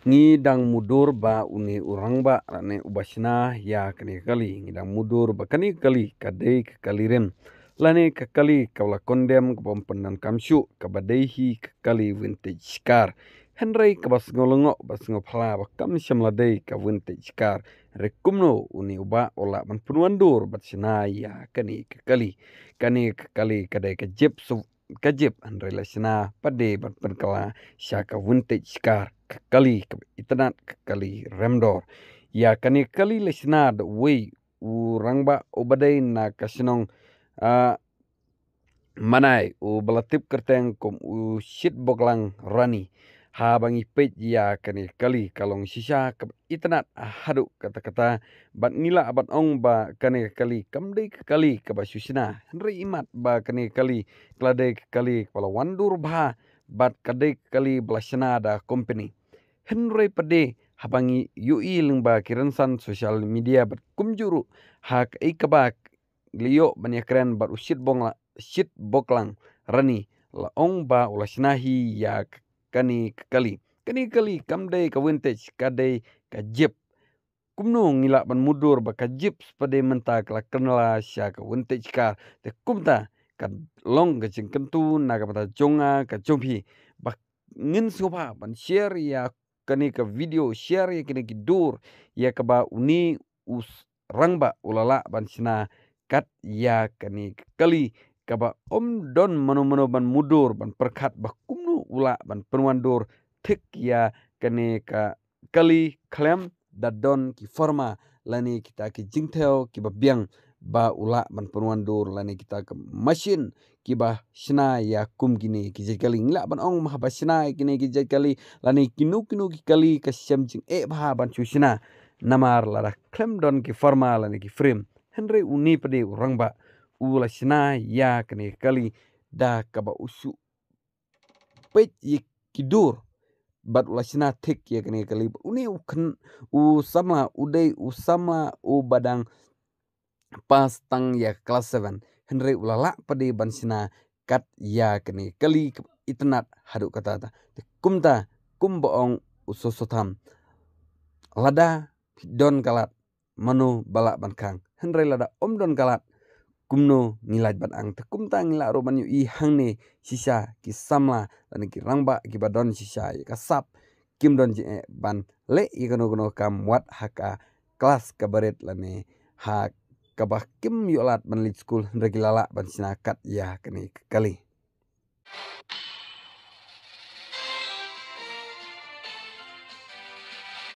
dang mudur ba uni orang ba rane ubasna ya kani kali dang mudur ba kani kali kadai rem lane kekali kawla kondem kepompenan kamsu kabadehi kekali vintage car Henry kebas ngolongok bas ngopala bakam syamladei ka vintage car rekumno uni uba ola manpunuan dur bat sinai ya kani kekali kani kekali kadai kejip su kajib an relasina pada berperkala syaka vintage car Kali itanat kali remdor ya kani kali lesnad we urang ba obadai na kasnong a manai u balatip kerteng kum u shit boklang rani ha bangi pet ya kani kali kalong sisa ke itanat hadu kata-kata bat nila abat ong ba kani kali kamdei kali ke ba susina henri imat ba kani kali kladek kali kepala wandur ba bat kadek kali belasena ada company henrei pede, habangi yui lengba kiransan sosial media bat kumjuru hak ai kabak glio banya keren bat usit bong la shit boklang rani la ong ba ulasnahi ya kani kali kani kali kamdei ka vintage kadei ka jeep kumnu ngila ban mudur ba ka jeep pade menta kala kenala sya ka vintage car te kumta ka long ka jeng kentu na ka bata jonga ka jompi ngin suba ban share ya kani ke video share ya kini ki dur ya ka ba uni us rangba ulala ban sina kat ya kani kali ka ba om don mano mano ban mudur ban perkat ba kumnu ula ban penuan dur tik ya kani ka kali klem dat don ki forma lani kita ki jingtheo ki ba biang ba ulak man penuan dur lani kita ke masin kibah senai ya kum gini kijat kali ngilak ban ong maha bah senai kini kijat kali lani kinu kinu kikali kasyam jing ek bah ban cu sena namar lara klem don ki forma lani ki frame henry uni pada orang ba ula senai ya kini kali da kaba usuk pet yik kidur bat ulah sina tik ya kene kali uni ukan u sama udai u sama u badang pas tang ya kelas 7 henry ulala pada bansina kat ya kini kali itnat hadu kata ta kumta kumboong usosotam lada don kalat manu balak bankang henry lada om don kalat kumno ngilaj ban ang ta kumta ngila roban yu hang ni sisa kisamla dan kirangba kibadon sisa kasap kim don ban le ikono-kono kam wat haka kelas kabaret lani hak kapah kim yolat menlit school regilala pan sinakat ya kini kali.